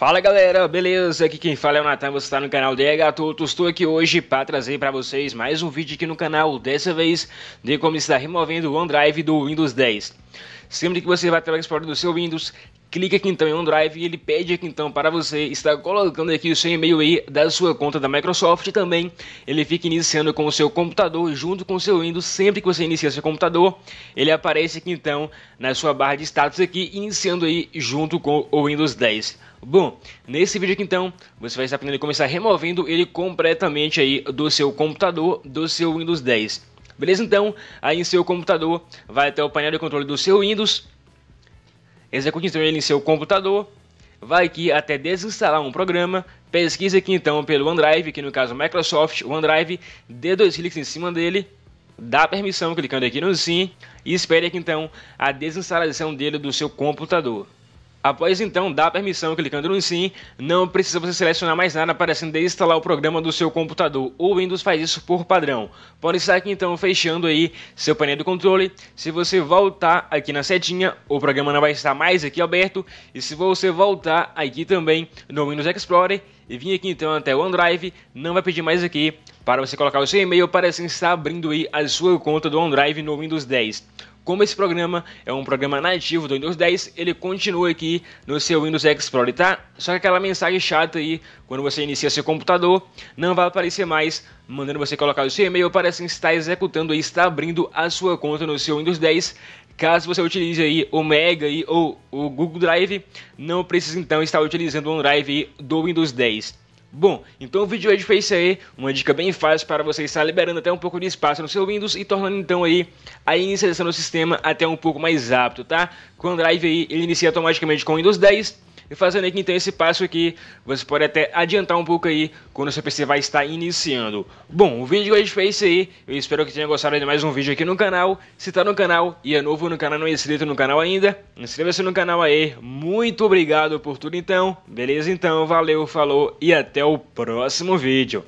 Fala galera, beleza? Aqui quem fala é o Natan, você está no canal DH Tutos. Estou aqui hoje para trazer para vocês mais um vídeo aqui no canal, dessa vez de como está removendo o OneDrive do Windows 10. Sempre que você vai explorando o do seu Windows, Clique aqui então em OneDrive e ele pede aqui então para você estar colocando aqui o seu e-mail aí da sua conta da Microsoft e também ele fica iniciando com o seu computador junto com o seu Windows. Sempre que você inicia seu computador, ele aparece aqui então na sua barra de status aqui, iniciando aí junto com o Windows 10. Bom, nesse vídeo aqui então, você vai estar aprendendo a começar removendo ele completamente aí do seu computador, do seu Windows 10. Beleza? Então, aí em seu computador, vai até o painel de controle do seu Windows, Execute então ele em seu computador, vai aqui até desinstalar um programa, pesquise aqui então pelo OneDrive, que no caso é Microsoft OneDrive, dê dois cliques em cima dele, dá permissão clicando aqui no sim e espere aqui então a desinstalação dele do seu computador. Após então dar permissão clicando no sim, não precisa você selecionar mais nada para de instalar o programa do seu computador. O Windows faz isso por padrão. Pode estar aqui então fechando aí seu painel do controle. Se você voltar aqui na setinha, o programa não vai estar mais aqui aberto. E se você voltar aqui também no Windows Explorer e vir aqui então até o OneDrive, não vai pedir mais aqui para você colocar o seu e-mail, parece assim estar abrindo aí a sua conta do OneDrive no Windows 10 como esse programa é um programa nativo do Windows 10, ele continua aqui no seu Windows Explorer, tá? Só que aquela mensagem chata aí, quando você inicia seu computador, não vai aparecer mais, mandando você colocar o seu e-mail parece que assim estar executando e está abrindo a sua conta no seu Windows 10. Caso você utilize aí o Mega aí, ou o Google Drive, não precisa então estar utilizando o OneDrive do Windows 10. Bom, então o vídeo hoje foi isso aí, uma dica bem fácil para você estar liberando até um pouco de espaço no seu Windows e tornando então aí a iniciação do sistema até um pouco mais apto, tá? Com o Drive aí, ele inicia automaticamente com o Windows 10, e fazendo aqui então esse passo aqui, você pode até adiantar um pouco aí quando o seu PC vai estar iniciando. Bom, o vídeo que a gente fez aí, eu espero que tenha gostado de mais um vídeo aqui no canal. Se tá no canal e é novo no canal, não é inscrito no canal ainda, inscreva-se no canal aí. Muito obrigado por tudo então, beleza? Então, valeu, falou e até o próximo vídeo.